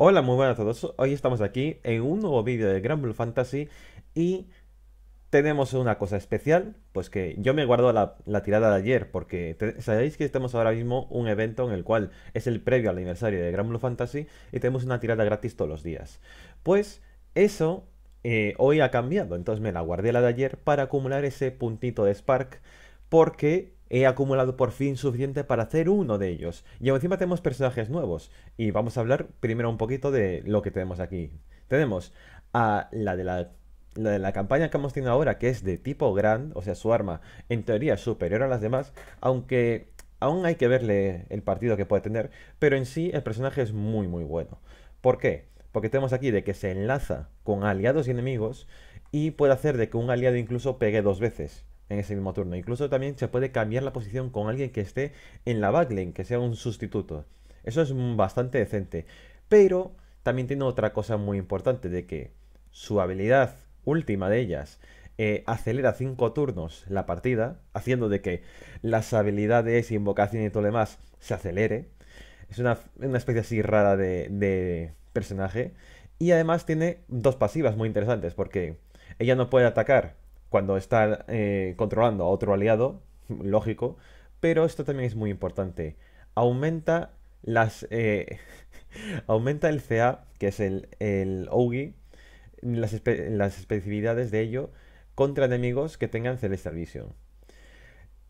Hola, muy buenas a todos. Hoy estamos aquí en un nuevo vídeo de Granblue Fantasy y tenemos una cosa especial, pues que yo me guardo la, tirada de ayer porque sabéis que estamos ahora mismo un evento en el cual es el previo al aniversario de Granblue Fantasy y tenemos una tirada gratis todos los días. Pues eso eh, hoy ha cambiado, entonces me la guardé la de ayer para acumular ese puntito de Spark porque he acumulado por fin suficiente para hacer uno de ellos. Y encima tenemos personajes nuevos. Y vamos a hablar primero un poquito de lo que tenemos aquí. Tenemos a la de la, campaña que hemos tenido ahora, que es de tipo grand, o sea, su arma en teoría es superior a las demás, aunque aún hay que verle el partido que puede tener, pero en sí el personaje es muy muy bueno. ¿Por qué? Porque tenemos aquí de que se enlaza con aliados y enemigos y puede hacer de que un aliado incluso pegue dos veces en ese mismo turno. Incluso también se puede cambiar la posición con alguien que esté en la backlane, que sea un sustituto. Eso es bastante decente. Pero también tiene otra cosa muy importante, de que su habilidad última de ellas eh, acelera 5 turnos la partida, haciendo de que las habilidades, invocación y todo lo demás se acelere. Es una, especie así rara de, de personaje. Y además tiene dos pasivas muy interesantes, porque ella no puede atacar cuando está eh, controlando a otro aliado, lógico, pero esto también es muy importante. Aumenta las... Eh, aumenta el CA, que es el, el las, especificidades de ello contra enemigos que tengan Celestial Vision.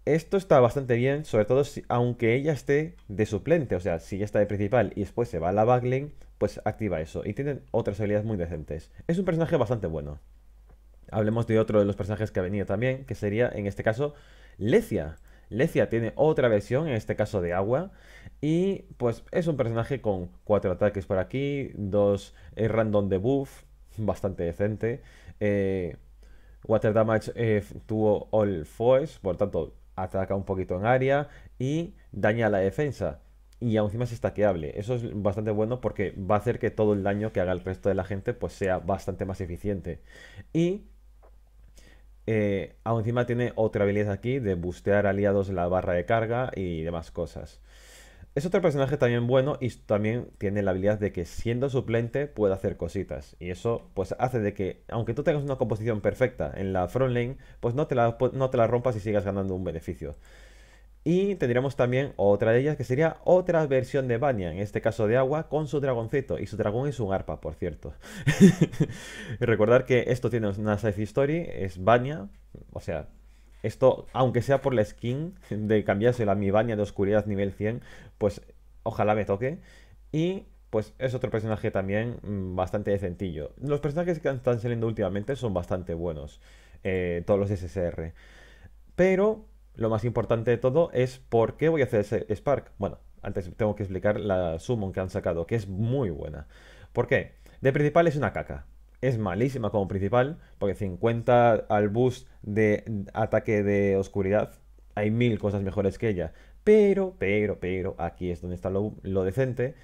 Esto está bastante bien, sobre todo si, aunque ella esté de suplente, o sea, si ya está de principal y después se va a la backlane, pues activa eso. Y tiene otras habilidades muy decentes. Es un personaje bastante bueno hablemos de otro de los personajes que ha venido también, que sería en este caso Lecia. Lecia tiene otra versión, en este caso de agua, y pues es un personaje con cuatro ataques por aquí, dos random debuff, bastante decente. Eh, water Damage eh, tuvo All force, por tanto ataca un poquito en área y daña la defensa. Y aún encima es estaqueable. Eso es bastante bueno porque va a hacer que todo el daño que haga el resto de la gente pues sea bastante más eficiente. Y eh, aún encima tiene otra habilidad aquí de bustear aliados en la barra de carga y demás cosas. Es otro personaje también bueno y también tiene la habilidad de que siendo suplente puede hacer cositas. Y eso pues hace de que, aunque tú tengas una composición perfecta en la front lane, pues no te no te la rompas y sigas ganando un beneficio. Y tendríamos también otra de ellas que sería otra versión de Bania, en este caso de agua, con su dragoncito. Y su dragón es un arpa, por cierto. Recordar que esto tiene una side story, es Bania. o sea, esto, aunque sea por la skin de cambiársela a mi Baña de oscuridad nivel 100, pues ojalá me toque. Y pues es otro personaje también mm, bastante decentillo. Los personajes que están saliendo últimamente son bastante buenos, eh, todos los SSR. Pero lo más importante de todo es por qué voy a hacer ese Spark. Bueno, antes tengo que explicar la Summon que han sacado, que es muy buena. ¿Por qué? De principal es una caca. Es malísima como principal, porque 50 al boost de ataque de oscuridad. Hay mil cosas mejores que ella. Pero, pero, pero, aquí es donde está lo, decente.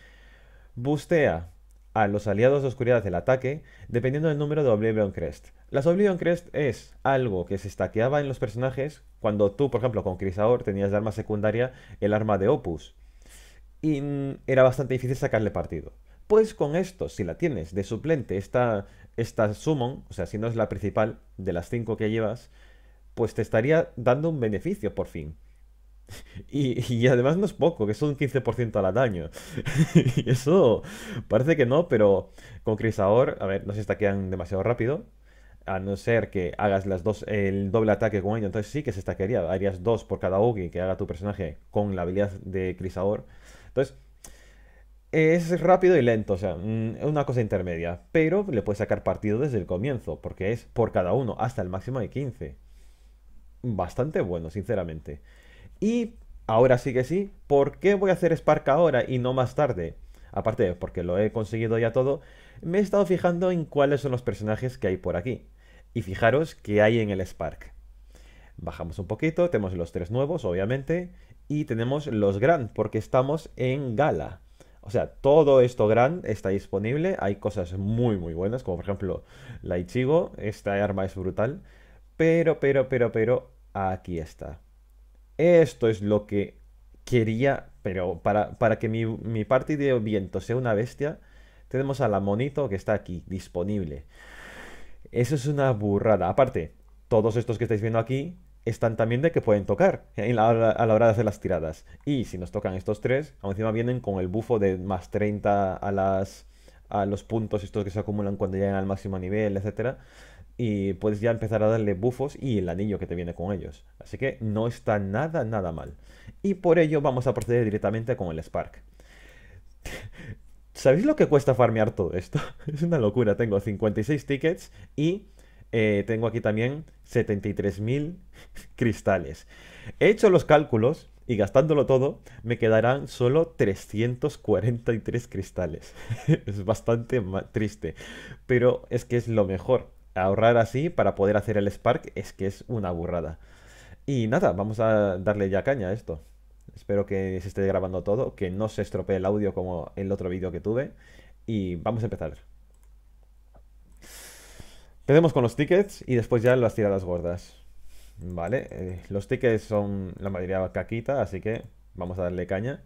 Bustea a los aliados de oscuridad del ataque dependiendo del número de Oblivion Crest. La Oblivion Crest es algo que se estaqueaba en los personajes cuando tú, por ejemplo, con Crisaor tenías de arma secundaria el arma de Opus. Y mm, era bastante difícil sacarle partido. Pues con esto, si la tienes de suplente, esta, esta summon, o sea, si no es la principal de las cinco que llevas, pues te estaría dando un beneficio por fin. Y, además no es poco, que es un 15% al daño. y eso parece que no, pero con Crisaor, a ver, no se estaquean demasiado rápido a no ser que hagas las dos, el doble ataque con ella entonces sí que se quería harías dos por cada Oki que haga tu personaje con la habilidad de Crisador Entonces, es rápido y lento, o sea, es mm, una cosa intermedia, pero le puedes sacar partido desde el comienzo, porque es por cada uno, hasta el máximo de 15. Bastante bueno, sinceramente. Y ahora sí que sí, ¿por qué voy a hacer Spark ahora y no más tarde? Aparte, porque lo he conseguido ya todo, me he estado fijando en cuáles son los personajes que hay por aquí. Y fijaros que hay en el Spark. Bajamos un poquito, tenemos los tres nuevos, obviamente, y tenemos los Grand, porque estamos en Gala. O sea, todo esto Grand está disponible, hay cosas muy muy buenas, como por ejemplo la Ichigo, esta arma es brutal, pero, pero, pero, pero, aquí está. Esto es lo que quería, pero para, para que mi, mi de viento sea una bestia, tenemos a la Monito que está aquí, disponible. Eso es una burrada. Aparte, todos estos que estáis viendo aquí están también de que pueden tocar eh, a la hora de hacer las tiradas. Y si nos tocan estos tres, aún encima vienen con el bufo de más 30 a, las, a los puntos estos que se acumulan cuando llegan al máximo nivel, etc. Y puedes ya empezar a darle bufos y el anillo que te viene con ellos. Así que no está nada, nada mal. Y por ello vamos a proceder directamente con el Spark. ¿Sabéis lo que cuesta farmear todo esto? es una locura. Tengo 56 tickets y eh, tengo aquí también 73.000 cristales. He hecho los cálculos y gastándolo todo, me quedarán solo 343 cristales. es bastante triste, pero es que es lo mejor. Ahorrar así para poder hacer el Spark es que es una burrada. Y nada, vamos a darle ya caña a esto. Espero que se esté grabando todo, que no se estropee el audio como el otro vídeo que tuve. Y vamos a empezar. Empecemos con los tickets y después ya las tiradas gordas. Vale, eh, los tickets son la mayoría caquita, así que vamos a darle caña.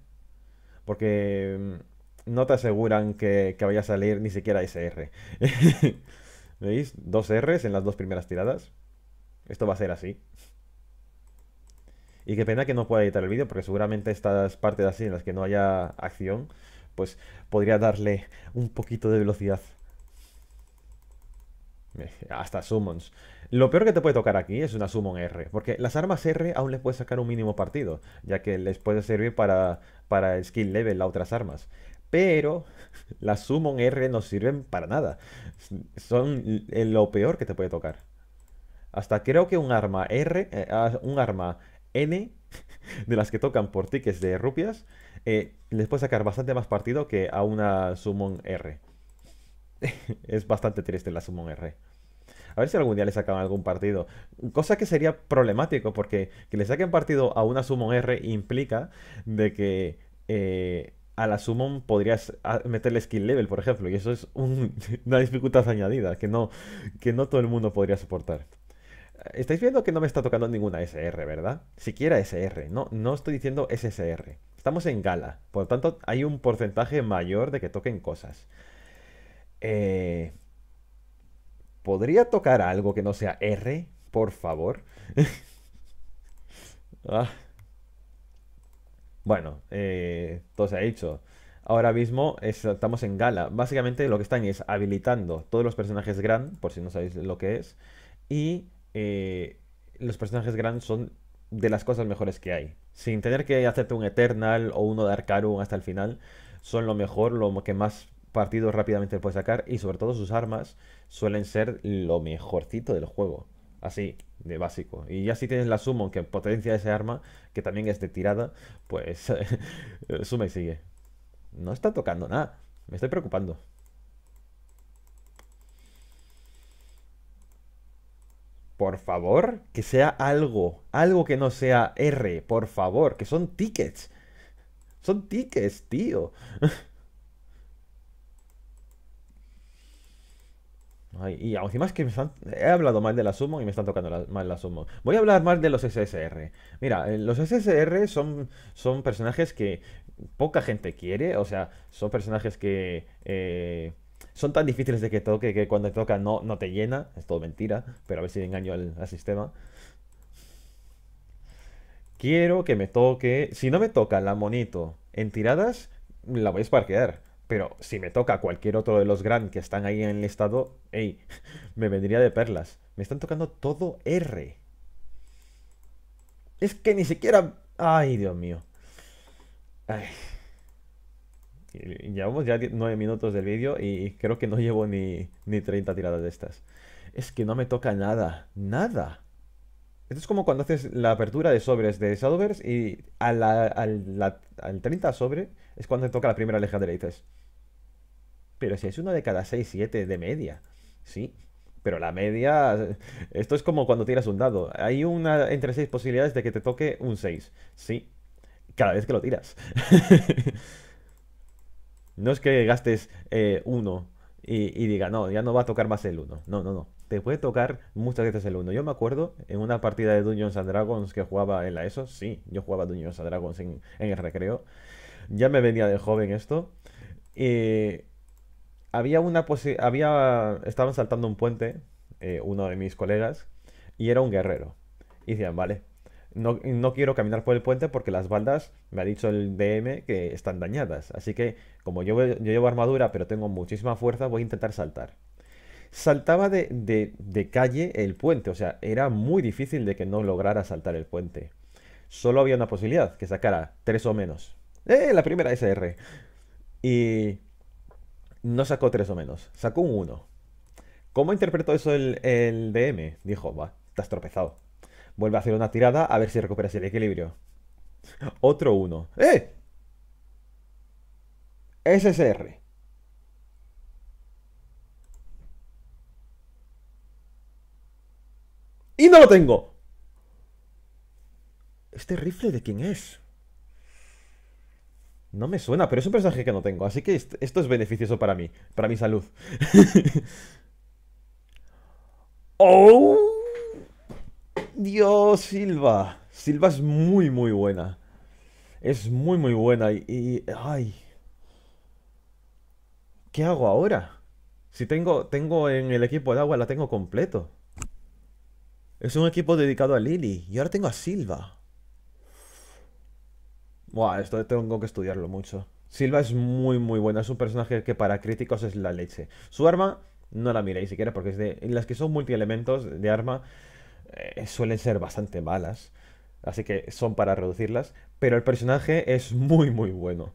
Porque mm, no te aseguran que, vaya a salir ni siquiera SR. ¿Veis? Dos Rs en las dos primeras tiradas. Esto va a ser así. Y qué pena que no pueda editar el vídeo, porque seguramente estas partes así en las que no haya acción, pues podría darle un poquito de velocidad. Hasta summons. Lo peor que te puede tocar aquí es una summon R, porque las armas R aún les puedes sacar un mínimo partido, ya que les puede servir para, para skill level a otras armas. Pero las summon R no sirven para nada. Son lo peor que te puede tocar. Hasta creo que un arma R, eh, ah, un arma N de las que tocan por tickets de rupias, eh, les puede sacar bastante más partido que a una Summon R. es bastante triste la Summon R. A ver si algún día le sacan algún partido. Cosa que sería problemático, porque que le saquen partido a una Summon R implica de que eh, a la Summon podrías ah, meterle skill level, por ejemplo, y eso es una dificultad añadida que no, que no todo el mundo podría soportar. Estáis viendo que no me está tocando ninguna SR, ¿verdad? Siquiera SR, no, no estoy diciendo SSR. Estamos en gala, por lo tanto hay un porcentaje mayor de que toquen cosas. Eh, ¿Podría tocar algo que no sea R, por favor? Ah. Bueno, eh, todo se ha hecho. Ahora mismo estamos en gala. Básicamente lo que están es habilitando todos los personajes Grand, por si no sabéis lo que es, y eh, los personajes grandes son de las cosas mejores que hay. Sin tener que hacerte un Eternal o uno de Arcarum hasta el final, son lo mejor, lo que más partidos rápidamente puedes sacar y sobre todo sus armas suelen ser lo mejorcito del juego. Así, de básico. Y ya si tienes la sumo que potencia ese arma, que también es de tirada, pues eh, suma y sigue. No está tocando nada. Me estoy preocupando. por favor, que sea algo, algo que no sea R, por favor, que son tickets. Son tickets, tío. y aún es que me están, he hablado mal de la sumo y me están tocando mal la sumo. Voy a hablar más de los SSR. Mira, eh, los SSR son, son personajes que poca gente quiere. O sea, son personajes que... Eh, son tan difíciles de que toque que cuando te toca no, no te llena. Es todo mentira, pero a ver si engaño al, sistema. Quiero que me toque... Si no me toca la monito en tiradas, la voy a esparquear. Pero si me toca cualquier otro de los grand que están ahí en el estado, ¡ey! Me vendría de perlas. Me están tocando todo R. Es que ni siquiera... ¡Ay, Dios mío! Ay. Llevamos ya 9 minutos del vídeo y creo que no llevo ni, 30 tiradas de estas. Es que no me toca nada, nada. Esto es como cuando haces la apertura de sobres de Shadowverse y a al 30 sobre es cuando te toca la primera legendaria y dices... Pero si es una de cada 6, 7 de media. Sí, pero la media... Esto es como cuando tiras un dado. Hay una entre 6 posibilidades de que te toque un 6. Sí, cada vez que lo tiras. No es que gastes eh, uno y, diga, no, ya no va a tocar más el uno. No, no, no. Te puede tocar muchas veces el uno. Yo me acuerdo en una partida de Dungeons and Dragons que jugaba en la ESO. Sí, yo jugaba Dungeons and Dragons en, el recreo. Ya me venía de joven esto. y había una había Estaban saltando un puente, eh, uno de mis colegas, y era un guerrero. Y decían, vale, no, quiero caminar por el puente porque las baldas, me ha dicho el DM, que están dañadas. Así que, como yo, llevo armadura pero tengo muchísima fuerza, voy a intentar saltar. Saltaba de, calle el puente, o sea, era muy difícil de que no lograra saltar el puente. Solo había una posibilidad, que sacara tres o menos. ¡Eh! La primera SR. Y no sacó tres o menos, sacó un 1. ¿Cómo interpretó eso el, el DM? Dijo, va, te has tropezado Vuelve a hacer una tirada a ver si recuperas el equilibrio. Otro uno. ¡Eh! SSR. ¡Y no lo tengo! ¿Este rifle de quién es? No me suena, pero es un personaje que no tengo, así que esto es beneficioso para mí, para mi salud. ¡Oh! Dios, Silva. Silva es muy, muy buena. Es muy, muy buena. Y, ay. ¿Qué hago ahora? Si tengo, tengo en el equipo de agua, la tengo completo. Es un equipo dedicado a Lily. Y ahora tengo a Silva. Buah, esto tengo que estudiarlo mucho. Silva es muy, muy buena. Es un personaje que para críticos es la leche. Su arma, no la miréis siquiera, porque es de. En las que son multielementos de arma, eh, suelen ser bastante malas, así que son para reducirlas, pero el personaje es muy muy bueno.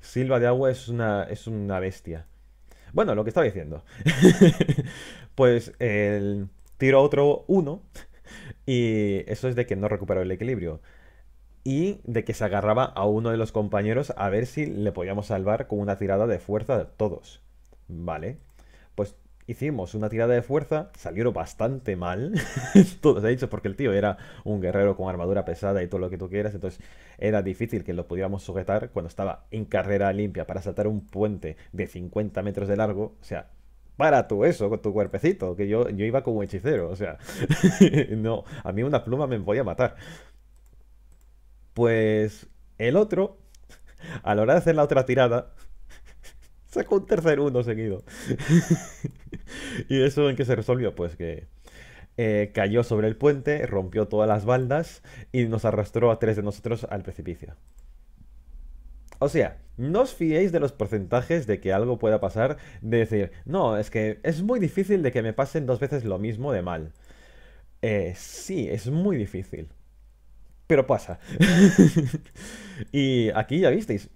Silva de Agua es una, es una bestia. Bueno, lo que estaba diciendo. pues el, tiro otro uno y eso es de que no recuperó el equilibrio. Y de que se agarraba a uno de los compañeros a ver si le podíamos salvar con una tirada de fuerza de todos. Vale hicimos una tirada de fuerza, salieron bastante mal, Todos se ha dicho, porque el tío era un guerrero con armadura pesada y todo lo que tú quieras, entonces era difícil que lo pudiéramos sujetar cuando estaba en carrera limpia para saltar un puente de 50 metros de largo, o sea, para tú eso, con tu cuerpecito, que yo, yo iba como hechicero, o sea, no, a mí una pluma me voy a matar. Pues el otro, a la hora de hacer la otra tirada, Sacó un tercer uno seguido. ¿Y eso en qué se resolvió? Pues que eh, cayó sobre el puente, rompió todas las baldas y nos arrastró a tres de nosotros al precipicio. O sea, no os fiéis de los porcentajes de que algo pueda pasar, de decir, no, es que es muy difícil de que me pasen dos veces lo mismo de mal. Eh, sí, es muy difícil. Pero pasa. y aquí ya visteis,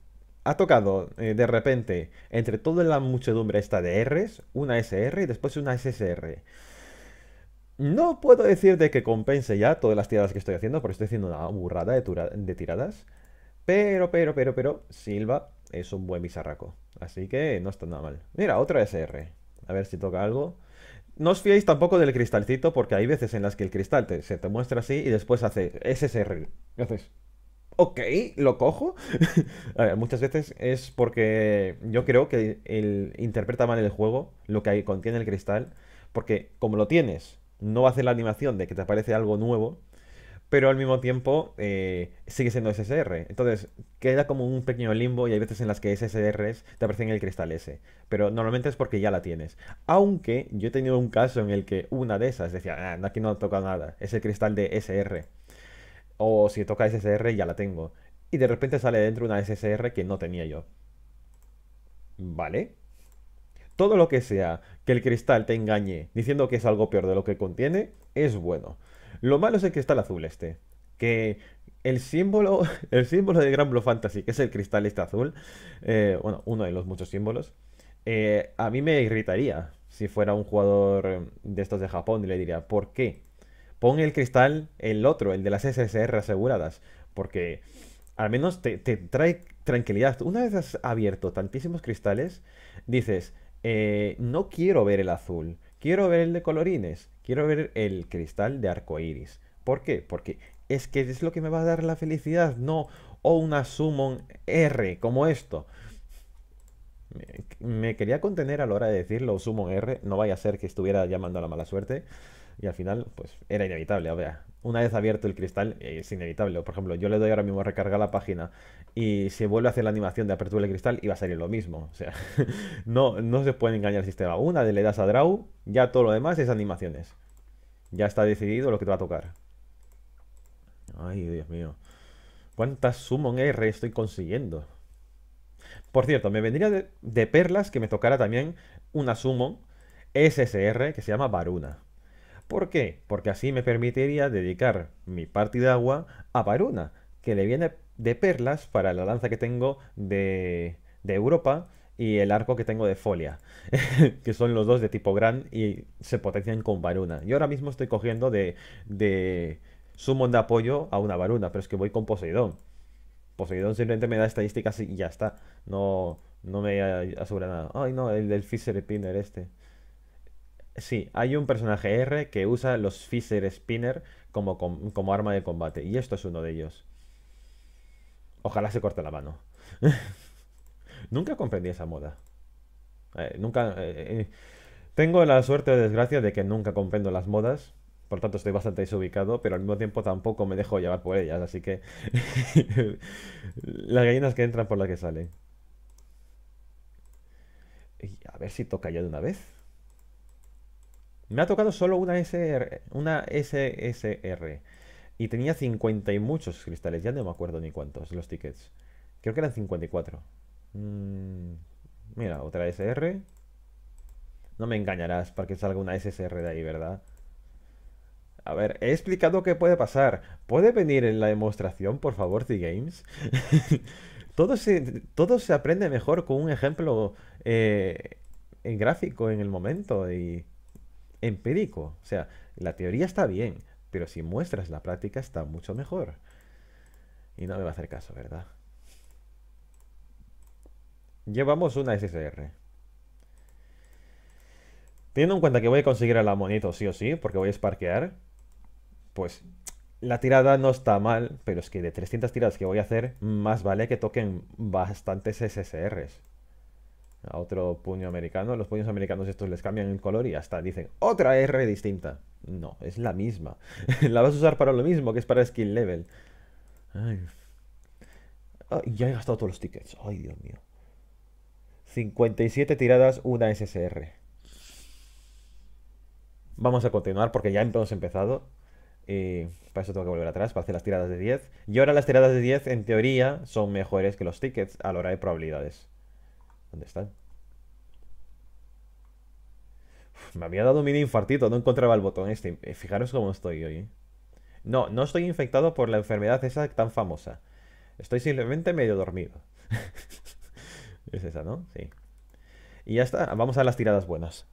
ha tocado eh, de repente entre toda la muchedumbre esta de Rs, una SR y después una SSR. No puedo decir de que compense ya todas las tiradas que estoy haciendo, porque estoy haciendo una burrada de, tiradas. Pero, pero, pero, pero, Silva es un buen bisarraco. Así que no está nada mal. Mira, otra SR. A ver si toca algo. No os fiéis tampoco del cristalcito, porque hay veces en las que el cristal se te muestra así y después hace SSR. ¿Qué haces? ok, lo cojo. muchas veces es porque yo creo que él interpreta mal el juego, lo que contiene el cristal, porque como lo tienes, no va a hacer la animación de que te aparece algo nuevo, pero al mismo tiempo eh, sigue siendo SSR. Entonces queda como un pequeño limbo y hay veces en las que SSRs te aparecen en el cristal S, pero normalmente es porque ya la tienes. Aunque yo he tenido un caso en el que una de esas decía, ah, aquí no toca nada, es el cristal de SR o si toca SSR ya la tengo. Y de repente sale dentro una SSR que no tenía yo. ¿Vale? Todo lo que sea que el cristal te engañe diciendo que es algo peor de lo que contiene, es bueno. Lo malo es el cristal azul este. Que el símbolo, el símbolo de Gran Blue Fantasy, que es el cristal este azul, eh, bueno, uno de los muchos símbolos, eh, a mí me irritaría si fuera un jugador eh, de estos de Japón y le diría, ¿por qué pon el cristal, el otro, el de las SSR aseguradas, porque al menos te, trae tranquilidad. Una vez has abierto tantísimos cristales, dices, eh, no quiero ver el azul, quiero ver el de colorines, quiero ver el cristal de arco iris. ¿Por qué? Porque es que es lo que me va a dar la felicidad, no o una Summon R como esto. Me, quería contener a la hora de decirlo, Summon R, no vaya a ser que estuviera llamando a la mala suerte. Y al final, pues era inevitable. O sea, una vez abierto el cristal, es inevitable. Por ejemplo, yo le doy ahora mismo a recargar la página y se vuelve a hacer la animación de apertura del cristal y va a salir lo mismo. O sea, no, no se puede engañar el sistema. Una le das a draw, ya todo lo demás es animaciones. Ya está decidido lo que te va a tocar. Ay, Dios mío. ¿Cuántas Summon R estoy consiguiendo? Por cierto, me vendría de, de perlas que me tocara también una Summon SSR que se llama Varuna. ¿Por qué? Porque así me permitiría dedicar mi parte de agua a Varuna, que le viene de perlas para la lanza que tengo de, Europa y el arco que tengo de folia, que son los dos de tipo gran y se potencian con varuna. Yo ahora mismo estoy cogiendo de, de de apoyo a una varuna, pero es que voy con Poseidón. Poseidón simplemente me da estadísticas y ya está. No, no me asegura nada. Ay, no, el del Fisher Pinner este. Sí, hay un personaje R que usa los Fisher Spinner como, arma de combate. Y esto es uno de ellos. Ojalá se corte la mano. nunca comprendí esa moda. Eh, nunca. Eh, eh, tengo la suerte o desgracia de que nunca comprendo las modas. Por tanto, estoy bastante desubicado, pero al mismo tiempo tampoco me dejo llevar por ellas. Así que. las gallinas que entran por las que salen. Y a ver si toca ya de una vez. Me ha tocado solo una SR, una SSR. Y tenía 50 y muchos cristales, ya no me acuerdo ni cuántos los tickets. Creo que eran 54. Mm, mira, otra SR. No me engañarás para que salga una SSR de ahí, ¿verdad? A ver, he explicado qué puede pasar. ¿Puede venir en la demostración, por favor, The Games? todo, se, todo se aprende mejor con un ejemplo eh, en gráfico en el momento y empírico. O sea, la teoría está bien, pero si muestras la práctica está mucho mejor. Y no me va a hacer caso, ¿verdad? Llevamos una SSR. Teniendo en cuenta que voy a conseguir a la Monito sí o sí, porque voy a esparquear pues la tirada no está mal, pero es que de 300 tiradas que voy a hacer, más vale que toquen bastantes SSRs a otro puño americano. Los puños americanos estos les cambian el color y hasta dicen otra R distinta. No, es la misma. la vas a usar para lo mismo, que es para skill level. Ay. ya he gastado todos los tickets. Ay, Dios mío. 57 tiradas, una SSR. Vamos a continuar porque ya hemos empezado. Y para eso tengo que volver atrás, para hacer las tiradas de 10. Y ahora las tiradas de 10, en teoría, son mejores que los tickets a la hora de probabilidades. ¿Dónde están? me había dado un mini infartito, no encontraba el botón este. Eh, fijaros cómo estoy hoy. ¿eh? No, no estoy infectado por la enfermedad esa tan famosa. Estoy simplemente medio dormido. es esa, ¿no? Sí. Y ya está, vamos a las tiradas buenas.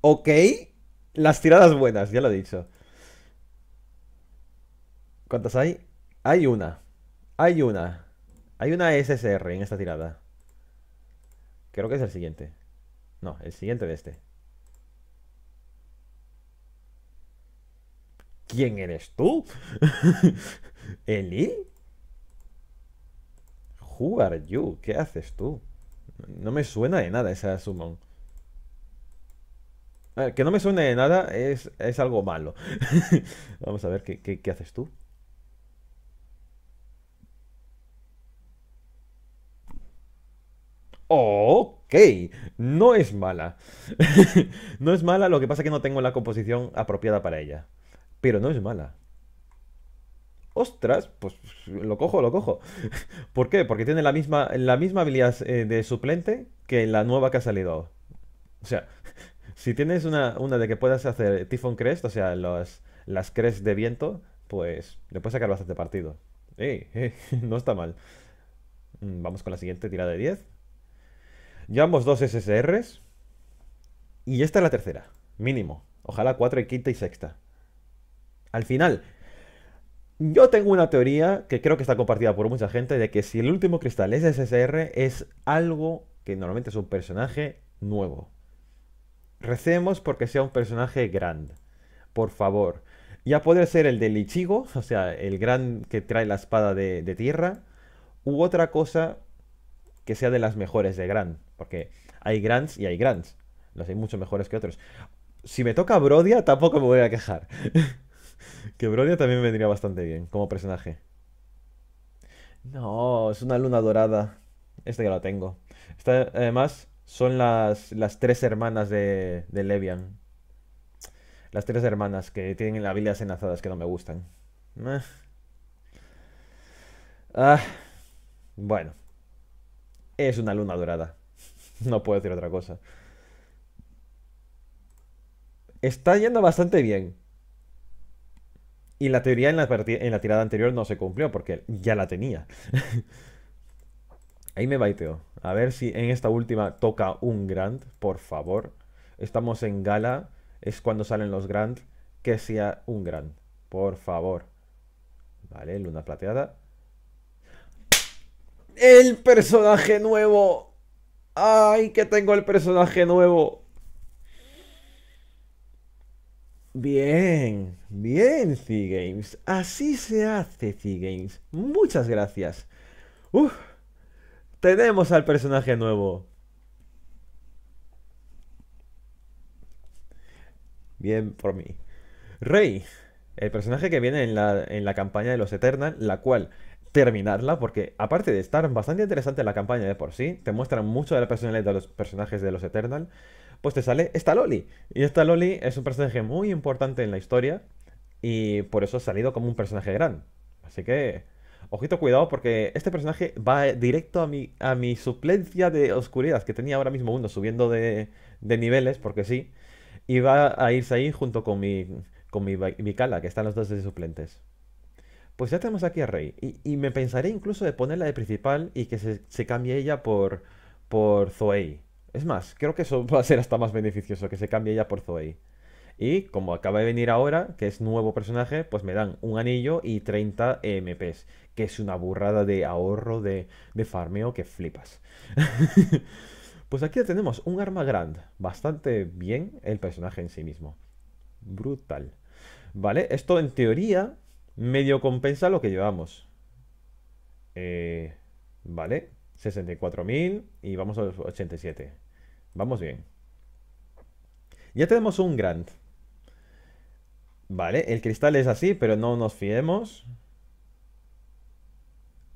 Ok, las tiradas buenas, ya lo he dicho. ¿Cuántas hay? Hay una. Hay una. Hay una SSR en esta tirada. Creo que es el siguiente. No, el siguiente de este. ¿Quién eres tú? ¿Eli? Who are you? ¿Qué haces tú? No me suena de nada esa summon. que no me suene de nada es, algo malo. Vamos a ver, qué haces tú? Ok, no es mala. no es mala, lo que pasa es que no tengo la composición apropiada para ella. Pero no es mala. Ostras, pues lo cojo, lo cojo. ¿Por qué? Porque tiene la misma, la misma habilidad eh, de suplente que la nueva que ha salido. O sea, si tienes una, una de que puedas hacer Typhon Crest, o sea, las Crest de viento, pues le puedes sacar bastante partido. ¡Eh! no está mal. Mm, vamos con la siguiente tirada de 10. Llevamos dos SSRs. Y esta es la tercera, mínimo. Ojalá cuatro y quinta y sexta. Al final, yo tengo una teoría que creo que está compartida por mucha gente de que si el último cristal es SSR, es algo que normalmente es un personaje nuevo. Recemos porque sea un personaje grande. Por favor. Ya puede ser el del Ichigo, o sea, el gran que trae la espada de tierra, u otra cosa que sea de las mejores de Grand. Porque hay Grands y hay Grands. Los hay mucho mejores que otros. Si me toca Brodia, tampoco me voy a quejar. que Brodia también me vendría bastante bien como personaje. No, es una luna dorada. Este ya la tengo. Esta, además, son las, las tres hermanas de, de Levian. Las tres hermanas que tienen habilidades enlazadas que no me gustan. Eh. Ah, bueno es una luna dorada. No puedo decir otra cosa. Está yendo bastante bien. Y la teoría en la, tirada anterior no se cumplió porque ya la tenía. Ahí me baiteo A ver si en esta última toca un Grand, por favor. Estamos en gala. Es cuando salen los Grand. Que sea un Grand. Por favor. Vale, luna plateada. El personaje nuevo. Ay, que tengo el personaje nuevo. Bien, bien, C-Games. Así se hace, C-Games. Muchas gracias. Uf, tenemos al personaje nuevo. Bien por mí. Rey, el personaje que viene en la, en la campaña de los Eternal, la cual terminarla, porque aparte de estar bastante interesante la campaña de por sí, te muestran mucho de la personalidad de los personajes de los Eternal, pues te sale esta Loli. Y esta Loli es un personaje muy importante en la historia y por eso ha salido como un personaje gran. Así que, ojito cuidado porque este personaje va directo a mi, a mi suplencia de oscuridad, que tenía ahora mismo uno subiendo de, niveles, porque sí, y va a irse ahí junto con mi, con mi, mi que están los dos de suplentes pues ya tenemos aquí a Rey. Y, me pensaré incluso de ponerla de principal y que se, cambie ella por, por Zoey. Es más, creo que eso va a ser hasta más beneficioso, que se cambie ella por Zoey. Y como acaba de venir ahora, que es nuevo personaje, pues me dan un anillo y 30 MPs, que es una burrada de ahorro de, de farmeo que flipas. pues aquí tenemos un arma grande, bastante bien el personaje en sí mismo. Brutal. ¿Vale? Esto en teoría medio compensa lo que llevamos. Eh, vale, 64.000 y vamos a los 87. Vamos bien. Ya tenemos un grant. Vale, el cristal es así, pero no nos fiemos.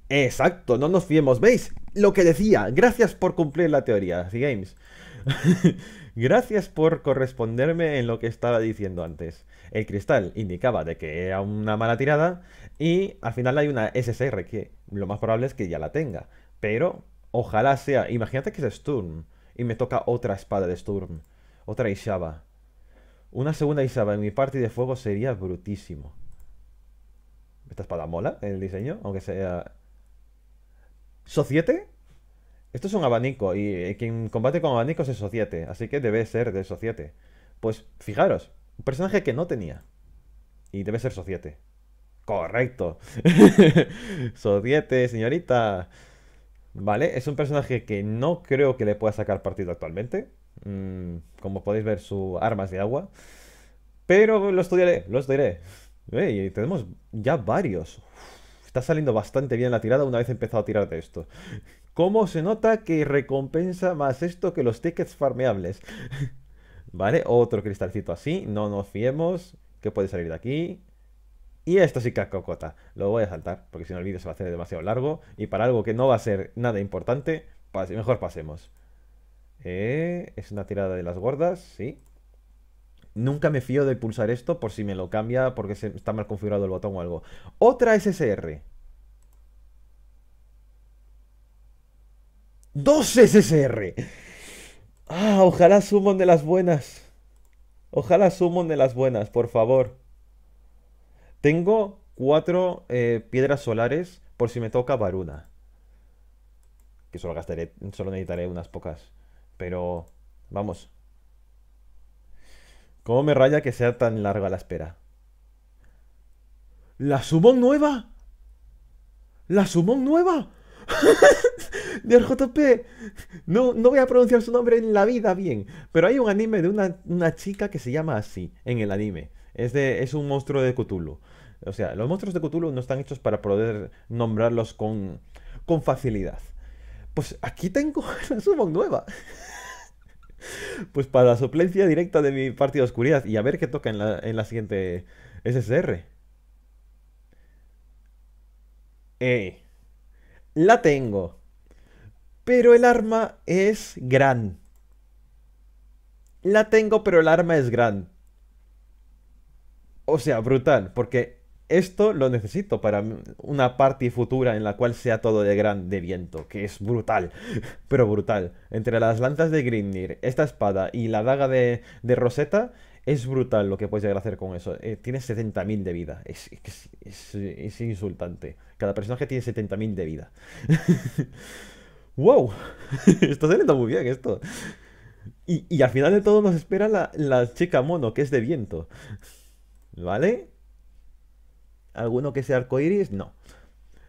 Exacto, no nos fiemos. ¿Veis? Lo que decía. Gracias por cumplir la teoría, The Games. Gracias por corresponderme en lo que estaba diciendo antes. El cristal indicaba de que era una mala tirada y al final hay una SSR que lo más probable es que ya la tenga. Pero ojalá sea... Imagínate que es Sturm y me toca otra espada de Sturm. Otra Ishaba. Una segunda Ishaba en mi party de fuego sería brutísimo. Esta espada mola, el diseño, aunque sea... ¿So 7? Esto es un abanico y eh, quien combate con abanicos es Societe, así que debe ser de Societe. Pues fijaros, un personaje que no tenía. Y debe ser Societe. Correcto. Societe, señorita. Vale, es un personaje que no creo que le pueda sacar partido actualmente. Mm, como podéis ver, su armas de agua. Pero lo estudiaré, lo estudiaré. Y tenemos ya varios. está saliendo bastante bien la tirada una vez empezado a tirar de esto. ¿Cómo se nota que recompensa más esto que los tickets farmeables? vale, otro cristalcito así, no nos fiemos. ¿Qué puede salir de aquí? Y esto sí que cocota. Lo voy a saltar, porque si no el vídeo se va a hacer demasiado largo. Y para algo que no va a ser nada importante, mejor pasemos. Eh, es una tirada de las gordas, sí. Nunca me fío de pulsar esto por si me lo cambia porque está mal configurado el botón o algo. Otra SSR. Dos SSR. Ah, ojalá sumon de las buenas. Ojalá sumon de las buenas, por favor. Tengo cuatro eh, piedras solares por si me toca Varuna. Que solo gastaré, solo necesitaré unas pocas. Pero, vamos. ¿Cómo me raya que sea tan larga la espera? ¿La sumón nueva? ¿La sumón nueva? de No, no voy a pronunciar su nombre en la vida bien. Pero hay un anime de una, chica que se llama así en el anime. Es, es un monstruo de Cthulhu. O sea, los monstruos de Cthulhu no están hechos para poder nombrarlos con, con facilidad. Pues aquí tengo Una Summon nueva. pues para la suplencia directa de mi partido de oscuridad y a ver qué toca en la, en la siguiente SSR. Eh la tengo. Pero el arma es gran. La tengo, pero el arma es gran. O sea, brutal, porque esto lo necesito para una party futura en la cual sea todo de gran de viento, que es brutal, pero brutal. Entre las lanzas de Grindir, esta espada y la daga de, de Rosetta, es brutal lo que puedes llegar a hacer con eso. Eh, tiene 70.000 de vida. Es, insultante. Cada personaje tiene 70.000 de vida. ¡Wow! está saliendo muy bien esto. Y, al final de todo nos espera la, chica mono, que es de viento. ¿Vale? ¿Alguno que sea arcoiris? No.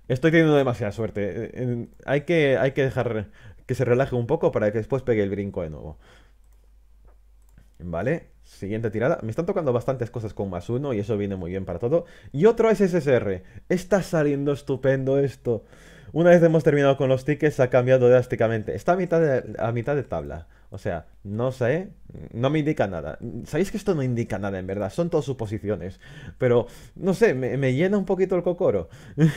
Estoy teniendo demasiada suerte. Eh, hay que, hay que dejar que se relaje un poco para que después pegue el brinco de nuevo. Vale, siguiente tirada. Me están tocando bastantes cosas con más uno y eso viene muy bien para todo. Y otro SSR. Está saliendo estupendo esto. Una vez hemos terminado con los tickets, ha cambiado drásticamente. Está a mitad de, a mitad de tabla. O sea, no sé, no me indica nada. Sabéis que esto no indica nada, en verdad, son todas suposiciones. Pero, no sé, me, me llena un poquito el cocoro.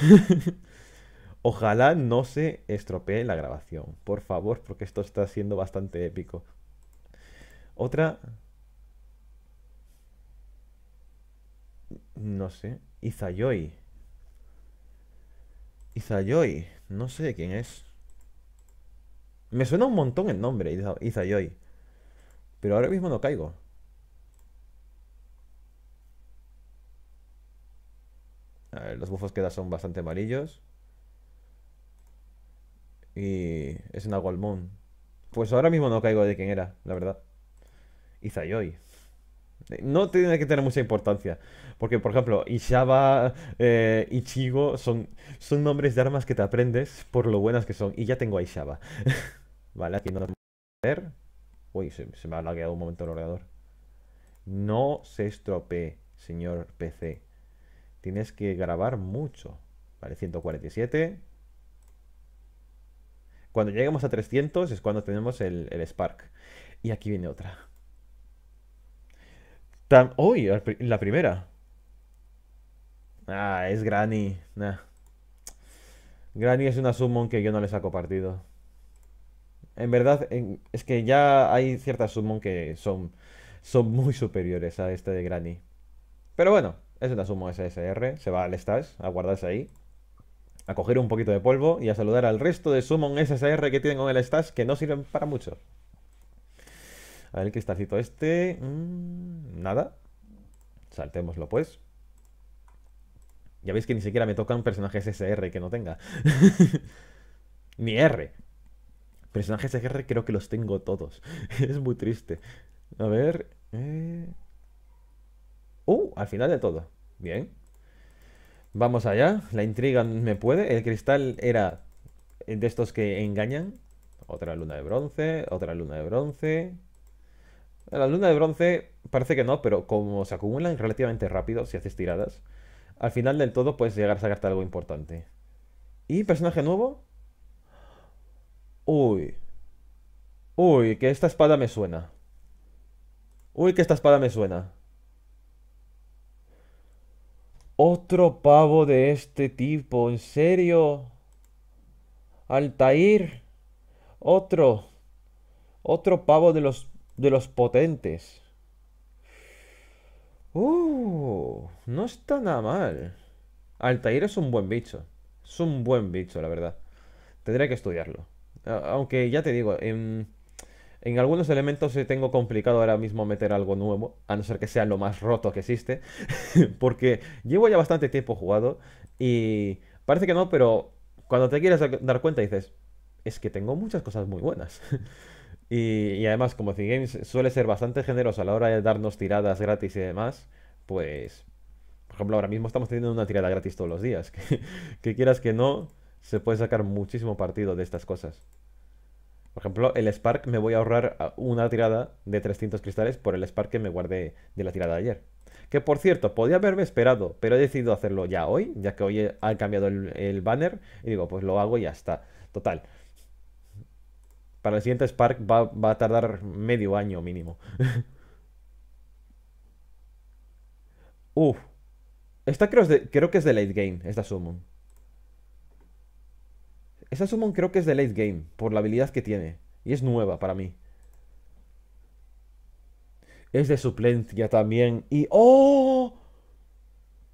Ojalá no se estropee la grabación, por favor, porque esto está siendo bastante épico. Otra... No sé. Izayoi. Izayoi. No sé de quién es. Me suena un montón el nombre, Izayoi. Pero ahora mismo no caigo. los bufos que da son bastante amarillos. Y es en Moon Pues ahora mismo no caigo de quién era, la verdad y No tiene que tener mucha importancia. Porque, por ejemplo, Ishaba, eh, Ichigo son, son nombres de armas que te aprendes por lo buenas que son. Y ya tengo a Ishaba. vale, aquí no vamos ver. Uy, se, me ha lagueado un momento el ordenador. No se estropee, señor PC. Tienes que grabar mucho. Vale, 147. Cuando lleguemos a 300 es cuando tenemos el Spark. Y aquí viene otra. Uy, la primera. Ah, es Granny. Granny es una summon que yo no le saco partido. En verdad, es que ya hay ciertas summon que son, son muy superiores a este de Granny. Pero bueno, es una summon SSR. Se va al stash, a guardarse ahí. A coger un poquito de polvo y a saludar al resto de summon SSR que tienen con el stash que no sirven para mucho. A el cristalcito este. Mm, nada. Saltémoslo pues. Ya veis que ni siquiera me tocan personajes SR que no tenga. ni R. Personajes SR creo que los tengo todos. es muy triste. A ver. Eh. Uh, al final de todo. Bien. Vamos allá. La intriga me puede. El cristal era de estos que engañan. Otra luna de bronce. Otra luna de bronce. La luna de bronce parece que no, pero como se acumulan relativamente rápido si haces tiradas, al final del todo puedes llegar a sacarte algo importante. ¿Y personaje nuevo? Uy. Uy, que esta espada me suena. Uy, que esta espada me suena. Otro pavo de este tipo, ¿en serio? Altair. Otro. Otro pavo de los de los potentes. Uh, no está nada mal. Altair es un buen bicho. Es un buen bicho, la verdad. Tendré que estudiarlo. Aunque ya te digo, en, en algunos elementos tengo complicado ahora mismo meter algo nuevo, a no ser que sea lo más roto que existe, porque llevo ya bastante tiempo jugado y parece que no, pero cuando te quieres dar cuenta dices, es que tengo muchas cosas muy buenas. Y, además, como si suele ser bastante generoso a la hora de darnos tiradas gratis y demás, pues, por ejemplo, ahora mismo estamos teniendo una tirada gratis todos los días. Que, quieras que no, se puede sacar muchísimo partido de estas cosas. Por ejemplo, el Spark me voy a ahorrar una tirada de 300 cristales por el Spark que me guardé de la tirada de ayer. Que por cierto, podía haberme esperado, pero he decidido hacerlo ya hoy, ya que hoy ha cambiado el, el banner. Y digo, pues lo hago y ya está. Total, para el siguiente Spark va, a tardar medio año mínimo. Uf. Esta creo, que es de late game, esta Summon. Esta Summon creo que es de late game, por la habilidad que tiene. Y es nueva para mí. Es de suplencia también. Y. ¡Oh!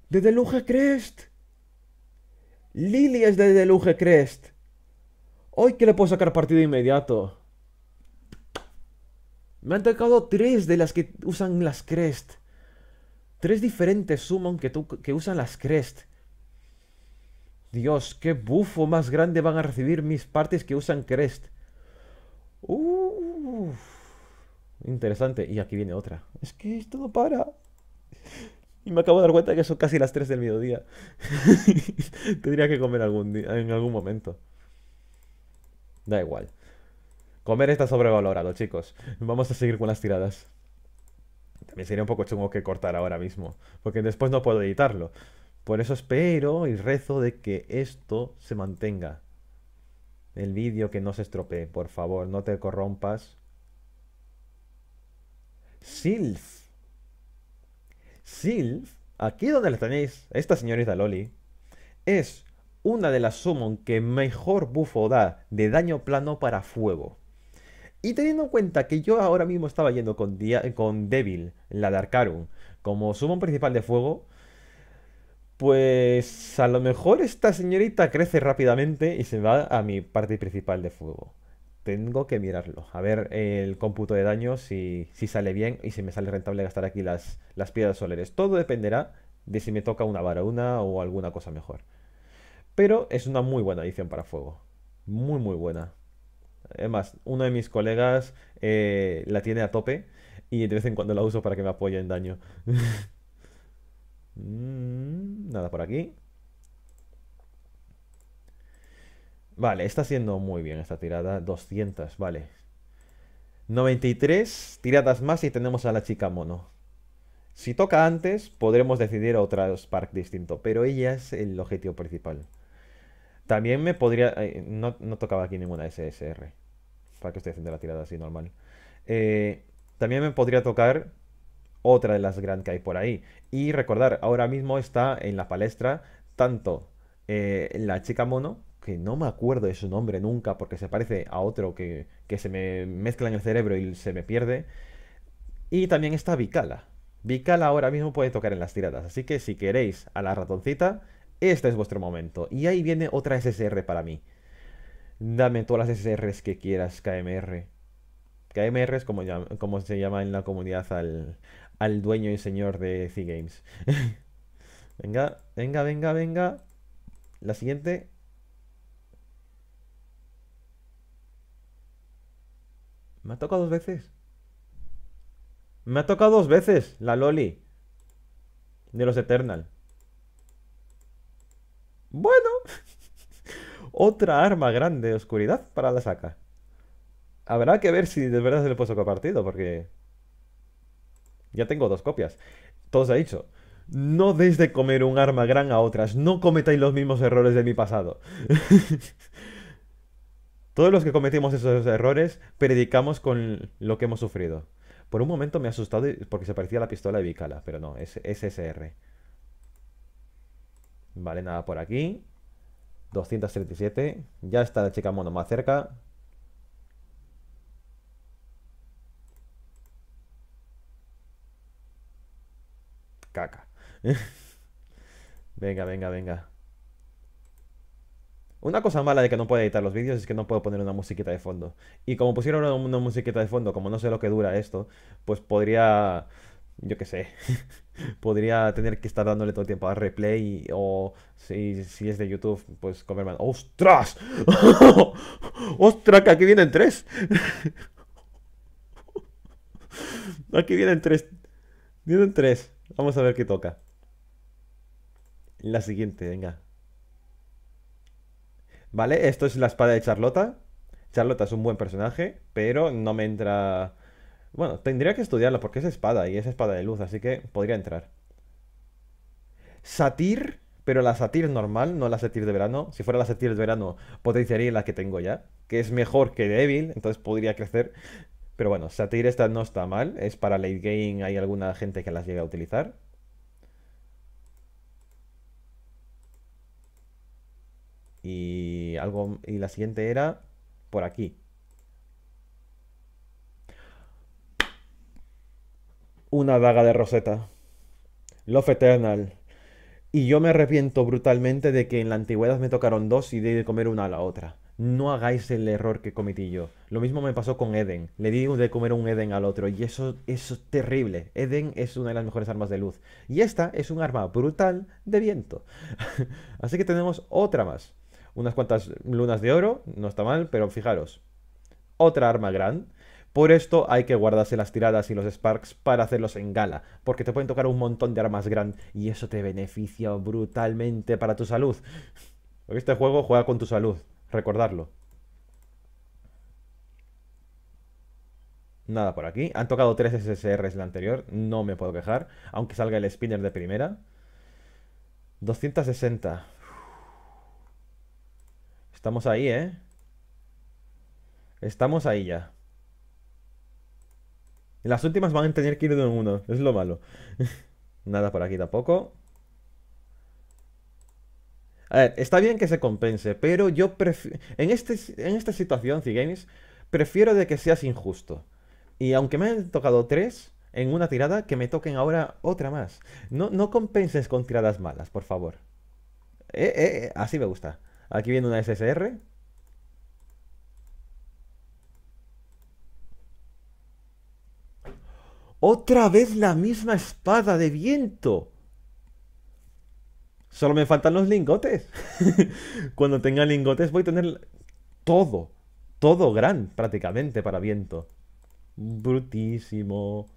De Deluge Crest. Lily es de Deluge Crest. Hoy que le puedo sacar partido inmediato. Me han tocado tres de las que usan las crest. Tres diferentes summon que, que usan las crest. Dios, qué bufo más grande van a recibir mis partes que usan crest. interesante. Y aquí viene otra. Es que esto no para. Y me acabo de dar cuenta que son casi las tres del mediodía. Tendría que comer algún en algún momento. Da igual. Comer está sobrevalorado, chicos. Vamos a seguir con las tiradas. También sería un poco chungo que cortar ahora mismo, porque después no puedo editarlo. Por eso espero y rezo de que esto se mantenga. El vídeo que no se estropee, por favor, no te corrompas. Silf. Silf, aquí donde la tenéis, esta señorita Loli, es una de las summon que mejor buffo da de daño plano para fuego. Y teniendo en cuenta que yo ahora mismo estaba yendo con, con Devil, la Darkarum, como summon principal de fuego, pues a lo mejor esta señorita crece rápidamente y se va a mi parte principal de fuego. Tengo que mirarlo, a ver el cómputo de daño, si, sale bien y si me sale rentable gastar aquí las, piedras solares. Todo dependerá de si me toca una vara una o alguna cosa mejor. Pero es una muy buena edición para fuego. Muy, muy buena. Además, uno de mis colegas eh, la tiene a tope y de vez en cuando la uso para que me apoye en daño. Mm, nada por aquí. Vale, está siendo muy bien esta tirada. 200, vale. 93 tiradas más y tenemos a la chica mono. Si toca antes, podremos decidir a otro Spark distinto, pero ella es el objetivo principal. También me podría... Eh, no, tocaba aquí ninguna SSR. ¿Para que estoy haciendo la tirada así normal? Eh, también me podría tocar otra de las Grand que hay por ahí. Y recordar, ahora mismo está en la palestra tanto eh, la chica mono, que no me acuerdo de su nombre nunca porque se parece a otro que, que se me mezcla en el cerebro y se me pierde. Y también está Vicala. Vicala ahora mismo puede tocar en las tiradas. Así que si queréis a la ratoncita, este es vuestro momento. Y ahí viene otra SSR para mí. Dame todas las SSRs que quieras, KMR. KMR es como, como se llama en la comunidad al, al dueño y señor de C Games. venga, venga, venga, venga. La siguiente. Me ha tocado dos veces. Me ha tocado dos veces la Loli. De los Eternal. Bueno. Otra arma grande de oscuridad para la saca. Habrá que ver si de verdad se le puedo compartido, porque... Ya tengo dos copias. Todos se ha dicho. No deis de comer un arma gran a otras. No cometáis los mismos errores de mi pasado. Todos los que cometimos esos errores, predicamos con lo que hemos sufrido. Por un momento me he asustado porque se parecía a la pistola de Vicala, pero no, es SSR. Vale, nada por aquí. 237. Ya está la chica mono más cerca. Caca. venga, venga, venga. Una cosa mala de que no puedo editar los vídeos es que no puedo poner una musiquita de fondo. Y como pusieron una, una musiquita de fondo, como no sé lo que dura esto, pues podría yo qué sé, podría tener que estar dándole todo el tiempo a replay o si, es de YouTube, pues comerme. ¡Ostras! ¡Ostras! Que aquí vienen tres. aquí vienen tres. Vienen tres. Vamos a ver qué toca. La siguiente, venga. Vale, esto es la espada de Charlota. Charlota es un buen personaje, pero no me entra bueno, tendría que estudiarla porque es espada y es espada de luz, así que podría entrar. Satir, pero la satir normal, no la satir de verano. Si fuera la satir de verano, potenciaría la que tengo ya, que es mejor que débil, entonces podría crecer. Pero bueno, satir esta no está mal, es para late game, hay alguna gente que las llegue a utilizar. Y algo y la siguiente era por aquí. una daga de roseta, Love Eternal. Y yo me arrepiento brutalmente de que en la antigüedad me tocaron dos y de comer una a la otra. No hagáis el error que cometí yo. Lo mismo me pasó con Eden. Le di de comer un Eden al otro y eso, eso es terrible. Eden es una de las mejores armas de luz. Y esta es un arma brutal de viento. Así que tenemos otra más. Unas cuantas lunas de oro, no está mal, pero fijaros. Otra arma gran por esto hay que guardarse las tiradas y los sparks para hacerlos en gala, porque te pueden tocar un montón de armas grandes y eso te beneficia brutalmente para tu salud. Porque este juego juega con tu salud, recordarlo. Nada por aquí. Han tocado tres SSRs la anterior, no me puedo quejar, aunque salga el spinner de primera. 260. Estamos ahí, ¿eh? Estamos ahí ya. En las últimas van a tener que ir de uno. Es lo malo. Nada por aquí tampoco. A ver, está bien que se compense, pero yo prefiero... Este, en, esta situación, c prefiero de que seas injusto. Y aunque me han tocado tres en una tirada, que me toquen ahora otra más. No, no compenses con tiradas malas, por favor. Eh, eh, eh, así me gusta. Aquí viene una SSR. Otra vez la misma espada de viento. Solo me faltan los lingotes. Cuando tenga lingotes voy a tener todo. Todo gran prácticamente para viento. Brutísimo.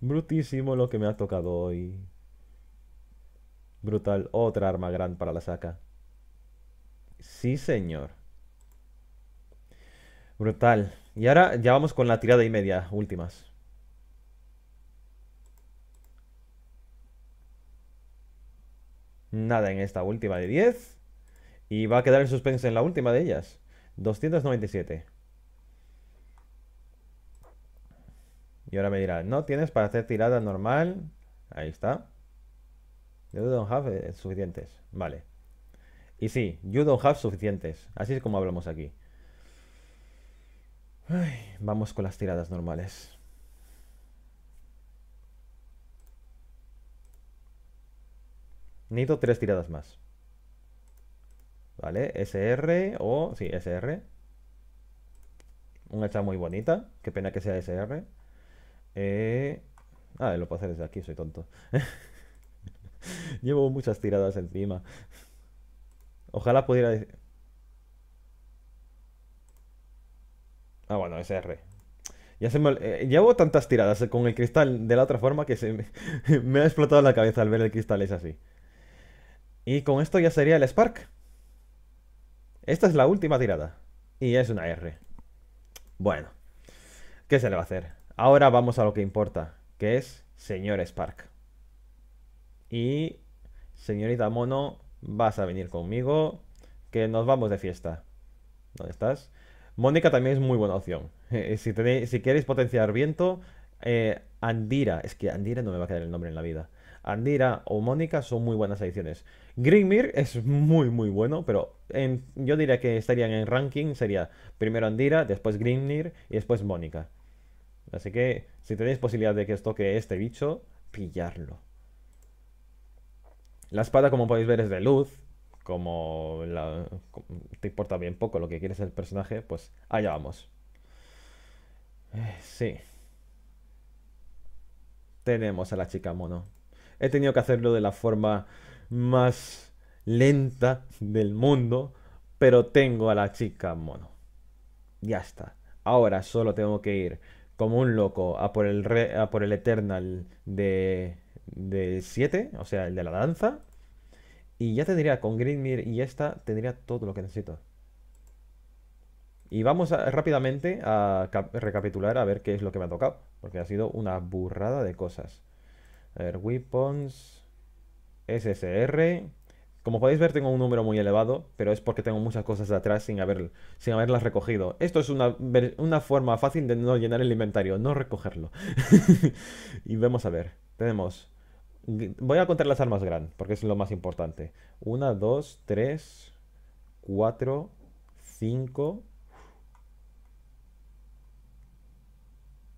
Brutísimo lo que me ha tocado hoy. Brutal. Otra arma gran para la saca. Sí, señor. Brutal. Y ahora ya vamos con la tirada y media, últimas. nada en esta última de 10. Y va a quedar en suspense en la última de ellas. 297. Y ahora me dirá, no tienes para hacer tirada normal. Ahí está. You don't have eh, suficientes. Vale. Y sí, you don't have suficientes. Así es como hablamos aquí. vamos con las tiradas normales. Necesito tres tiradas más. ¿Vale? SR o... Sí, SR. Una hecha muy bonita. Qué pena que sea SR. Eh... Ah, lo puedo hacer desde aquí, soy tonto. Llevo muchas tiradas encima. Ojalá pudiera decir... Ah, bueno, SR. Ya se me... Eh, llevo tantas tiradas con el cristal de la otra forma que se me ha explotado la cabeza al ver el cristal es así. Y con esto ya sería el Spark. Esta es la última tirada. Y es una R. Bueno. ¿Qué se le va a hacer? Ahora vamos a lo que importa. Que es señor Spark. Y señorita Mono, vas a venir conmigo. Que nos vamos de fiesta. ¿Dónde estás? Mónica también es muy buena opción. Eh, si, tenéis, si queréis potenciar viento, eh, Andira, es que Andira no me va a quedar el nombre en la vida. Andira o Mónica son muy buenas adiciones. Grimir es muy, muy bueno, pero yo diría que estarían en ranking, sería primero Andira, después Grimnir y después Mónica. Así que si tenéis posibilidad de que os toque este bicho, pillarlo. La espada, como podéis ver, es de luz. Como la, te importa bien poco lo que quieres el personaje, pues allá vamos. Eh, sí. Tenemos a la chica mono. He tenido que hacerlo de la forma más lenta del mundo, pero tengo a la chica mono. Ya está. Ahora solo tengo que ir como un loco a por el, a por el Eternal de 7, o sea, el de la danza. Y ya tendría, con Greenmere y esta, tendría todo lo que necesito. Y vamos rápidamente a recapitular a ver qué es lo que me ha tocado. Porque ha sido una burrada de cosas. A ver, weapons. SSR. Como podéis ver tengo un número muy elevado, pero es porque tengo muchas cosas de atrás sin, haber, sin haberlas recogido. Esto es una, forma fácil de no llenar el inventario, no recogerlo. y vamos a ver, tenemos... Voy a contar las armas grandes porque es lo más importante. 1, 2, 3, 4, 5...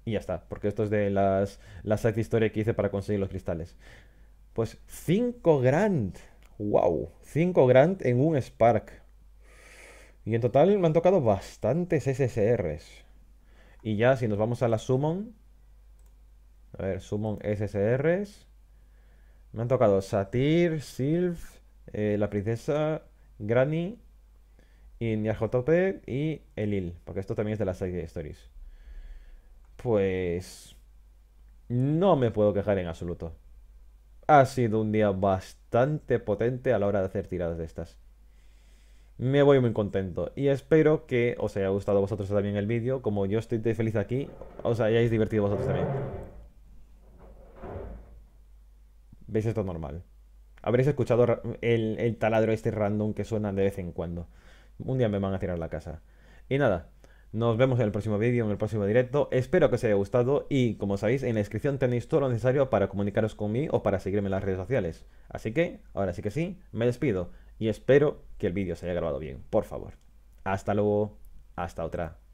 Y ya está, porque esto es de las, las story historia que hice para conseguir los cristales. Pues 5 grand. ¡Wow! 5 grand en un Spark. Y en total me han tocado bastantes SSRs. Y ya si nos vamos a la Summon. A ver, Summon SSRs. Me han tocado Satyr Sylph, eh, la princesa, Granny, Tope y Elil. Porque esto también es de las side stories. Pues... No me puedo quejar en absoluto ha sido un día bastante potente a la hora de hacer tiradas de estas. Me voy muy contento y espero que os haya gustado vosotros también el vídeo. Como yo estoy feliz aquí, os hayáis divertido vosotros también. ¿Veis esto normal? Habréis escuchado el, el taladro este random que suena de vez en cuando. Un día me van a tirar la casa. Y nada, nos vemos en el próximo vídeo, en el próximo directo. Espero que os haya gustado y, como sabéis, en la descripción tenéis todo lo necesario para comunicaros conmigo o para seguirme en las redes sociales. Así que, ahora sí que sí, me despido y espero que el vídeo se haya grabado bien, por favor. Hasta luego, hasta otra.